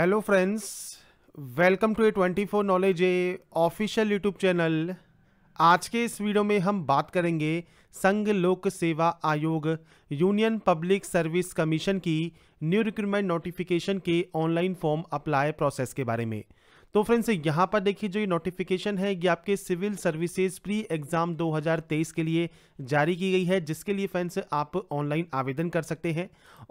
hello friends welcome to A twenty four knowledge a official YouTube channel आज के इस video में हम बात करेंगे संघ लोक सेवा आयोग यूनियन पब्लिक सर्विस कमीशन की न्यू रिक्रूटमेंट नोटिफिकेशन के ऑनलाइन फॉर्म अप्लाई प्रोसेस के बारे में तो फ्रेंड्स यहाँ पर देखिए जो ये नोटिफिकेशन है ये आपके सिविल सर्विसेज प्री एग्जाम 2023 के लिए जारी की गई है जिसके लिए फ्रेंड्स आप ऑनलाइन आवेदन कर सकते हैं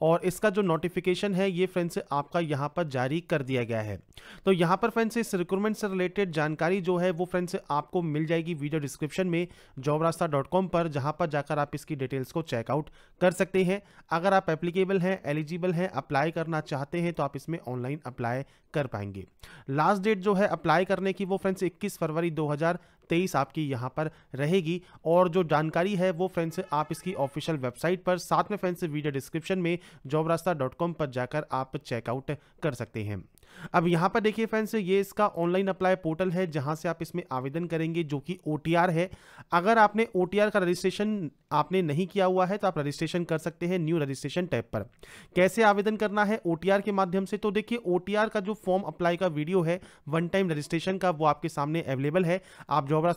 और इसका जो नोटिफिकेशन है ये फ्रेंड्स आपका यहाँ पर जारी कर दिया गया है तो यहाँ पर फ्रेंड्स इस रिक्रूटमेंट से रिलेटेड जानकारी जो है वो फ्रेंड्स आपको मिल जाएगी वीडियो डिस्क्रिप्शन में जॉब रास्ता डॉट कॉम पर जहाँ पर जाकर आप इसकी डिटेल्स को चेकआउट कर सकते हैं अगर आप एप्लीकेबल हैं एलिजिबल हैं अप्लाई करना चाहते हैं तो आप इसमें ऑनलाइन अप्लाई कर पाएंगे लास्ट डेट जो है अप्लाई करने की वो फ्रेंड्स इक्कीस फरवरी दो तेईस आपकी यहां पर रहेगी और जो जानकारी है वो फ्रेंड्स आप इसकी ऑफिशियल वेबसाइट पर साथ में फ्रेंड्स वीडियो डिस्क्रिप्शन में जॉब पर जाकर आप चेकआउट कर सकते हैं अब यहाँ पर देखिए फ्रेंड्स ये इसका ऑनलाइन अप्लाई पोर्टल है जहाँ से आप इसमें आवेदन करेंगे जो कि ओ है अगर आपने ओ का रजिस्ट्रेशन आपने नहीं किया हुआ है तो आप रजिस्ट्रेशन कर सकते हैं न्यू रजिस्ट्रेशन टैब पर कैसे आवेदन करना है ओ के माध्यम से तो देखिए ओ का जो फॉर्म अप्लाई का वीडियो है वन टाइम रजिस्ट्रेशन का वो आपके सामने अवेलेबल है आप जॉब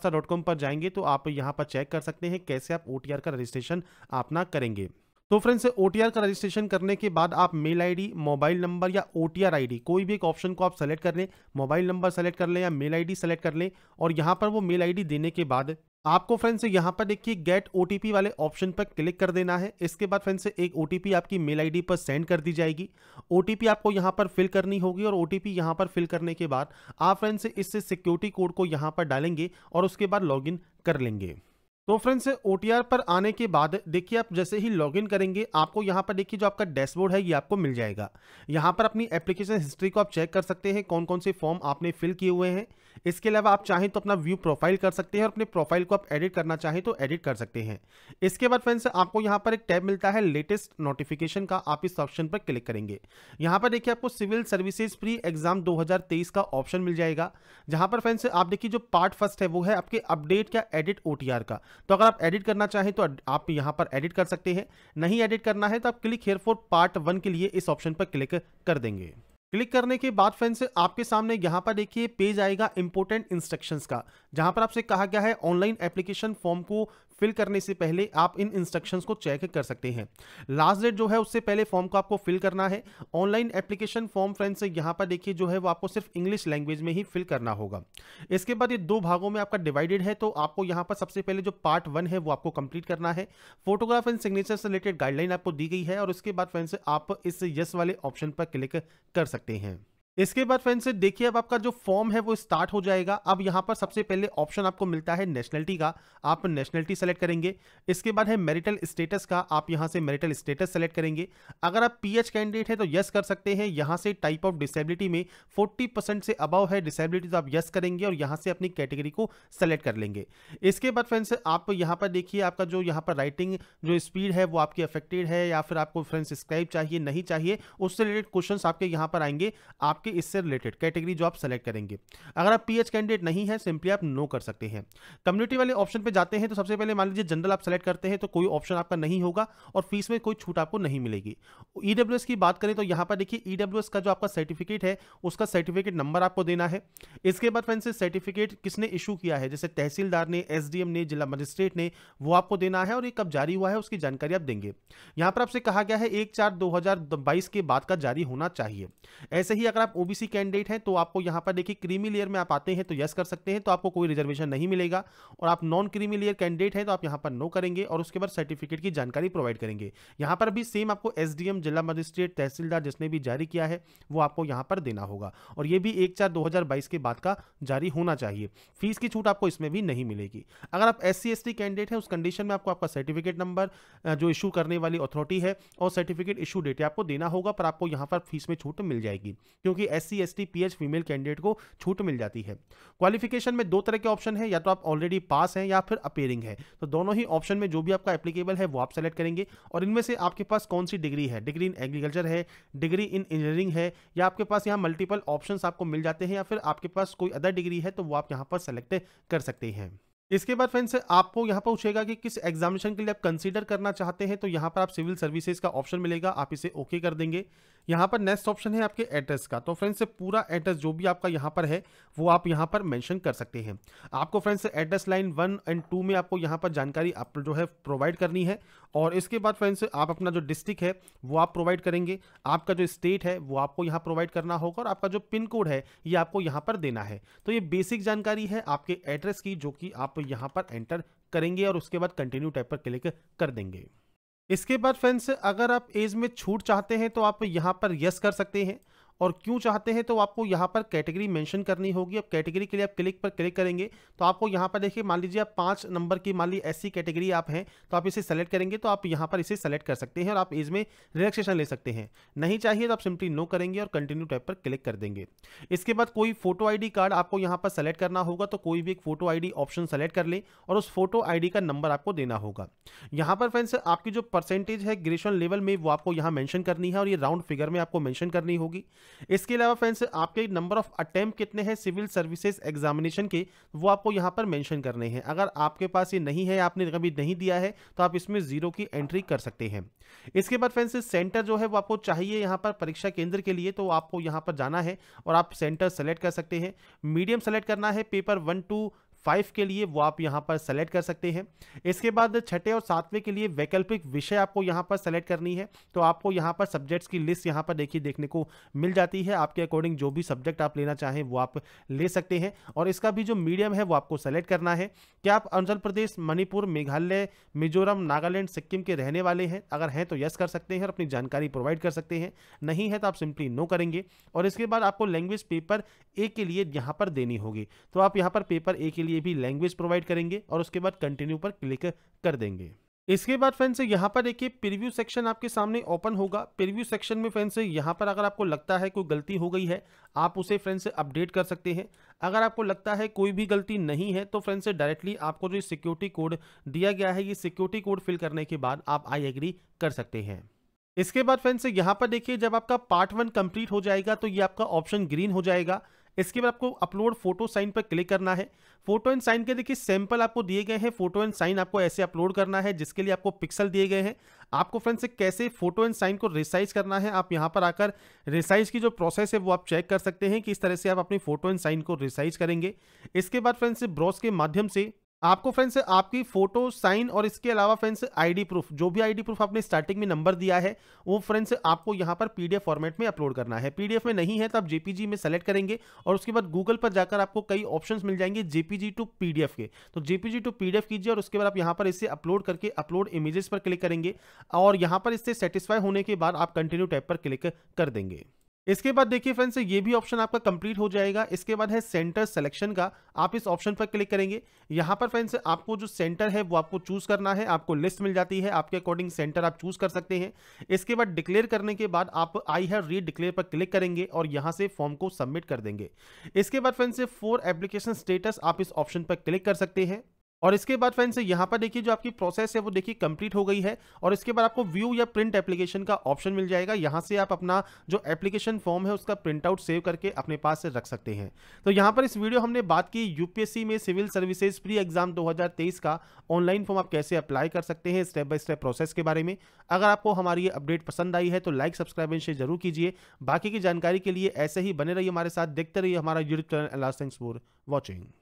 पर जाएंगे तो आप यहाँ पर चेक कर सकते हैं कैसे आप ओ का रजिस्ट्रेशन अपना करेंगे तो फ्रेंड्स ओटीआर का रजिस्ट्रेशन करने के बाद आप मेल आईडी मोबाइल नंबर या ओटीआर आईडी कोई भी एक ऑप्शन को आप सेलेक्ट कर लें मोबाइल नंबर सेलेक्ट कर लें या मेल आईडी सेलेक्ट कर लें और यहाँ पर वो मेल आईडी देने के बाद आपको फ्रेंड्स यहाँ पर देखिए गेट ओटीपी वाले ऑप्शन पर क्लिक कर देना है इसके बाद फ्रेंड्स एक ओटीपी आपकी मेल आईडी पर सेंड कर दी जाएगी ओटीपी आपको यहाँ पर फिल करनी होगी और ओटीपी यहाँ पर फिल करने के बाद आप फ्रेंड्स इससे सिक्योरिटी कोड को यहाँ पर डालेंगे और उसके बाद लॉगिन कर लेंगे तो फ्रेंड्स ओटीआर पर आने के बाद देखिए आप जैसे ही लॉगिन करेंगे आपको यहाँ पर देखिए जो आपका डैशबोर्ड है ये आपको मिल जाएगा यहाँ पर अपनी एप्लीकेशन हिस्ट्री को आप चेक कर सकते हैं कौन कौन से फॉर्म आपने फिल किए हुए हैं इसके अलावा आप चाहें तो अपना व्यू प्रोफाइल कर सकते हैं और अपने प्रोफाइल को आप एडिट करना चाहें तो एडिट कर सकते हैं इसके बाद फ्रेंड्स आपको यहाँ पर एक टैब मिलता है लेटेस्ट नोटिफिकेशन का आप इस ऑप्शन पर क्लिक करेंगे यहाँ पर देखिए आपको सिविल सर्विसेज प्री एग्जाम 2023 का ऑप्शन मिल जाएगा जहाँ पर फ्रेंड्स आप देखिए जो पार्ट फर्स्ट है वो है आपके अपडेट या एडिट ओ का तो अगर आप एडिट करना चाहें तो आप यहाँ पर एडिट कर सकते हैं नहीं एडिट करना है तो आप click here for part one के लिए इस ऑप्शन पर क्लिक कर देंगे क्लिक करने के बाद फ्रेंड्स आपके सामने यहाँ पर देखिए पेज आएगा इंपोर्टेंट इंस्ट्रक्शंस का जहाँ पर आपसे कहा गया है ऑनलाइन एप्लीकेशन फॉर्म को फिल करने से पहले आप इन इंस्ट्रक्शंस को चेक कर सकते हैं लास्ट डेट जो है उससे पहले फॉर्म को आपको फिल करना है ऑनलाइन एप्लीकेशन फॉर्म फ्रेंड्स यहाँ पर देखिए जो है वो आपको सिर्फ इंग्लिश लैंग्वेज में ही फिल करना होगा इसके बाद ये दो भागों में आपका डिवाइडेड है तो आपको यहाँ पर सबसे पहले जो पार्ट वन है वो आपको कंप्लीट करना है फोटोग्राफ एंड सिग्नेचर से रिलेटेड गाइडलाइन आपको दी गई है और उसके बाद फ्रेंड्स आप इस यस वाले ऑप्शन पर क्लिक कर सकते हैं इसके बाद फ्रेंड्स देखिए अब आपका जो फॉर्म है वो स्टार्ट हो जाएगा अब यहाँ पर सबसे पहले ऑप्शन आपको मिलता है नेशनलिटी का आप नेशनलिटी सेलेक्ट करेंगे इसके बाद है मेरिटल स्टेटस का आप यहाँ से मेरिटल स्टेटस सेलेक्ट करेंगे अगर आप पीएच कैंडिडेट है तो यस कर सकते हैं यहाँ से टाइप ऑफ डिसेबिलिटी में फोर्टी से अबव है डिसेबिलिटी तो आप यस करेंगे और यहाँ से अपनी कैटेगरी को सेलेक्ट कर लेंगे इसके बाद फ्रेंड्स आप यहाँ पर देखिए आपका जो यहाँ पर राइटिंग जो स्पीड है वो आपकी अफेक्टेड है या फिर आपको फ्रेंड्स स्क्राइब चाहिए नहीं चाहिए उससे रिलेटेड क्वेश्चन आपके यहाँ पर आएंगे आप आपके इससे रिलेटेड कैटेगरी जो आप सेलेक्ट करेंगे अगर आप पीएच कैंडिडेट नहीं है सिंपली आप नो कर सकते हैं कम्युनिटी वाले ऑप्शन पे जाते हैं तो सबसे पहले मान लीजिए जनरल आप सेलेक्ट करते हैं तो कोई ऑप्शन आपका नहीं होगा और फीस में कोई छूट आपको नहीं मिलेगी ई e की बात करें तो यहाँ पर देखिए ई e का जो आपका सर्टिफिकेट है उसका सर्टिफिकेट नंबर आपको देना है इसके बाद फ्रेंड्स सर्टिफिकेट किसने इशू किया है जैसे तहसीलदार ने एस ने जिला मजिस्ट्रेट ने वो आपको देना है और ये कब जारी हुआ है उसकी जानकारी आप देंगे यहाँ पर आपसे कहा गया है एक चार दो के बाद का जारी होना चाहिए ऐसे ही अगर आप आप ओबीसी कैंडिडेट हैं तो आपको यहाँ पर देखिए क्रीमी लेयर में आप आते हैं तो यस कर सकते हैं तो आपको कोई रिजर्वेशन नहीं मिलेगा और आप नॉन क्रीमी लेयर कैंडिडेट हैं तो आप यहाँ पर नो करेंगे और उसके बाद सर्टिफिकेट की जानकारी प्रोवाइड करेंगे यहाँ पर भी सेम आपको एस जिला मजिस्ट्रेट तहसीलदार जिसने भी जारी किया है वो आपको यहाँ पर देना होगा और ये भी एक चार दो के बाद का जारी होना चाहिए फीस की छूट आपको इसमें भी नहीं मिलेगी अगर आप एस सी कैंडिडेट हैं उस कंडीशन में आपको आपका सर्टिफिकेट नंबर जो इशू करने वाली अथॉरिटी है और सर्टिफिकेट इशू डेट आपको देना होगा पर आपको यहाँ पर फीस में छूट मिल जाएगी क्योंकि क्योंकि S C S T P H female candidate को छूट मिल जाती है क्वालिफिकेशन में दो तरह के ऑप्शन है या तो आप ऑलरेडी पास हैं या फिर अपेयरिंग है तो दोनों ही ऑप्शन में जो भी आपका एप्लीकेबल है वो आप सेलेक्ट करेंगे और इनमें से आपके पास कौन सी डिग्री है डिग्री इन एग्रीकल्चर है डिग्री इन इंजीनियरिंग है या आपके पास यहाँ मल्टीपल ऑप्शन आपको मिल जाते हैं या फिर आपके पास कोई अदर डिग्री है तो वो आप यहाँ पर सेलेक्ट कर सकते हैं इसके बाद फ्रेंड्स आपको यहाँ पूछेगा कि किस एग्जामिनेशन के लिए आप कंसीडर करना चाहते हैं तो यहाँ पर आप सिविल सर्विसेज का ऑप्शन मिलेगा आप इसे ओके कर देंगे यहाँ पर नेक्स्ट ऑप्शन है आपके एड्रेस का तो फ्रेंड्स पूरा एड्रेस जो भी आपका यहाँ पर है वो आप यहाँ पर मेंशन कर सकते हैं आपको friends address line one and two में आपको यहाँ पर जानकारी आप जो है प्रोवाइड करनी है और इसके बाद फ्रेंड्स आप अपना जो डिस्ट्रिक्ट है वो आप प्रोवाइड करेंगे आपका जो स्टेट है वो आपको यहाँ प्रोवाइड करना होगा और आपका जो पिन कोड है ये आपको यहाँ पर देना है तो ये बेसिक जानकारी है आपके एड्रेस की जो कि आप यहाँ पर एंटर करेंगे और उसके बाद कंटिन्यू टाइप पर क्लिक कर देंगे इसके बाद फ्रेंड्स अगर आप एज में छूट चाहते हैं तो आप यहाँ पर यस कर सकते हैं और क्यों चाहते हैं तो आपको यहाँ पर कैटेगरी मेंशन करनी होगी अब कैटेगरी के लिए आप क्लिक पर क्लिक करेंगे तो आपको यहाँ पर देखिए मान लीजिए आप पाँच नंबर की मान लीजिए ऐसी कैटेगरी आप हैं तो आप इसे सेलेक्ट करेंगे तो आप यहाँ पर इसे सेलेक्ट कर सकते हैं और आप इसमें रिलैक्सेशन ले सकते हैं नहीं चाहिए तो आप सिंपली नो करेंगे और कंटिन्यू टाइप पर क्लिक कर देंगे इसके बाद कोई फोटो आई कार्ड आपको यहाँ पर सेलेक्ट करना होगा तो कोई भी एक फोटो आई ऑप्शन सेलेक्ट कर लें और उस फोटो आई का नंबर आपको देना होगा यहाँ पर फ्रेंड्स आपकी जो परसेंटेज है ग्रेजुएशन लेवल में वो आपको यहाँ मैंशन करनी है और ये राउंड फिगर में आपको मैंशन करनी होगी इसके अलावा फ्रेंड्स आपके नंबर ऑफ अटैम्प्ट कितने हैं सिविल सर्विसेज एग्जामिनेशन के वो आपको यहाँ पर मेंशन करने हैं अगर आपके पास ये नहीं है आपने कभी नहीं दिया है तो आप इसमें जीरो की एंट्री कर सकते हैं इसके बाद फ्रेंड्स सेंटर जो है वो आपको चाहिए यहाँ पर परीक्षा केंद्र के लिए तो आपको यहाँ पर जाना है और आप सेंटर सेलेक्ट कर सकते हैं मीडियम सेलेक्ट करना है पेपर वन टू फाइव के लिए वो आप यहाँ पर सेलेक्ट कर सकते हैं इसके बाद छठे और सातवें के लिए वैकल्पिक विषय आपको यहाँ पर सेलेक्ट करनी है तो आपको यहाँ पर सब्जेक्ट्स की लिस्ट यहाँ पर देखिए देखने को मिल जाती है आपके अकॉर्डिंग जो भी सब्जेक्ट आप लेना चाहें वो आप ले सकते हैं और इसका भी जो मीडियम है वो आपको सेलेक्ट करना है क्या आप अरुणाचल प्रदेश मणिपुर मेघालय मिजोरम नागालैंड सिक्किम के रहने वाले हैं अगर हैं तो यस कर सकते हैं और अपनी जानकारी प्रोवाइड कर सकते हैं नहीं है तो आप सिंपली नो करेंगे और इसके बाद आपको लैंग्वेज पेपर ए के लिए यहाँ पर देनी होगी तो आप यहाँ पर पेपर ए के लिए लिए भी लैंग्वेज प्रोवाइड करेंगे और उसके बाद कंटिन्यू पर क्लिक कर देंगे इसके बाद फ्रेंड्स यहाँ पर देखिए प्रीव्यू सेक्शन आपके सामने ओपन होगा प्रीव्यू सेक्शन में फ्रेंड्स यहाँ पर अगर आपको लगता है कोई गलती हो गई है आप उसे फ्रेंड्स अपडेट कर सकते हैं अगर आपको लगता है कोई भी गलती नहीं है तो फ्रेंड्स डायरेक्टली आपको जो सिक्योरिटी कोड दिया गया है ये सिक्योरिटी कोड फिल करने के बाद आप आई एग्री कर सकते हैं इसके बाद फ्रेंड्स यहाँ पर देखिए जब आपका पार्ट वन कंप्लीट हो जाएगा तो ये आपका ऑप्शन ग्रीन हो जाएगा इसके बाद आपको अपलोड फोटो साइन पर क्लिक करना है फोटो एंड साइन के देखिए सैंपल आपको दिए गए हैं फोटो एंड साइन आपको ऐसे अपलोड करना है जिसके लिए आपको पिक्सल दिए गए हैं आपको फ्रेंड्स कैसे फोटो एंड साइन को रिसाइज करना है आप यहाँ पर आकर रिसाइज की जो प्रोसेस है वो आप चेक कर सकते हैं कि इस तरह से आप अपनी फोटो एंड साइन को रिसाइज करेंगे इसके बाद फ्रेंड्स ब्रॉस के माध्यम से आपको फ्रेंड्स आपकी फोटो साइन और इसके अलावा फ्रेंड्स आईडी प्रूफ जो भी आईडी प्रूफ आपने स्टार्टिंग में नंबर दिया है वो फ्रेंड्स आपको यहां पर पीडीएफ फॉर्मेट में अपलोड करना है पीडीएफ में नहीं है तो आप जेपीजी में सेलेक्ट करेंगे और उसके बाद गूगल पर जाकर आपको कई ऑप्शन मिल जाएंगे जेपीजी टू पीडीएफ के तो जेपीजी टू पीडीएफ कीजिए और उसके बाद आप यहाँ पर इसे अपलोड करके अपलोड इमेजेस पर क्लिक करेंगे और यहाँ पर इससे सेटिस्फाई होने के बाद आप कंटिन्यू टैप पर क्लिक कर देंगे इसके बाद देखिए फ्रेंड्स ये भी ऑप्शन आपका कंप्लीट हो जाएगा इसके बाद है सेंटर सिलेक्शन का आप इस ऑप्शन पर क्लिक करेंगे यहाँ पर फ्रेंड्स आपको जो सेंटर है वो आपको चूज करना है आपको लिस्ट मिल जाती है आपके अकॉर्डिंग सेंटर आप चूज कर सकते हैं इसके बाद डिक्लेयर करने के बाद आप आई हैव री डिक्लेयर पर क्लिक करेंगे और यहाँ से फॉर्म को सबमिट कर देंगे इसके बाद फ्रेंड्स फोर एप्लीकेशन स्टेटस आप इस ऑप्शन पर क्लिक कर सकते हैं और इसके बाद फ्रेंड्स यहाँ पर देखिए जो आपकी प्रोसेस है वो देखिए कंप्लीट हो गई है और इसके बाद आपको व्यू या प्रिंट एप्लीकेशन का ऑप्शन मिल जाएगा यहाँ से आप अपना जो एप्लीकेशन फॉर्म है उसका प्रिंट आउट सेव करके अपने पास से रख सकते हैं तो यहाँ पर इस वीडियो हमने बात की यूपीएससी में सिविल सर्विसेज प्री एग्जाम दो का ऑनलाइन फॉर्म आप कैसे अप्लाई कर सकते हैं स्टेप बाय स्टेप प्रोसेस के बारे में अगर आपको हमारी ये अपडेट पसंद आई है तो लाइक सब्सक्राइब एंड शेयर जरूर कीजिए बाकी की जानकारी के लिए ऐसे ही बने रहिए हमारे साथ देखते रहिए हमारा YouTube channel last thanks for watching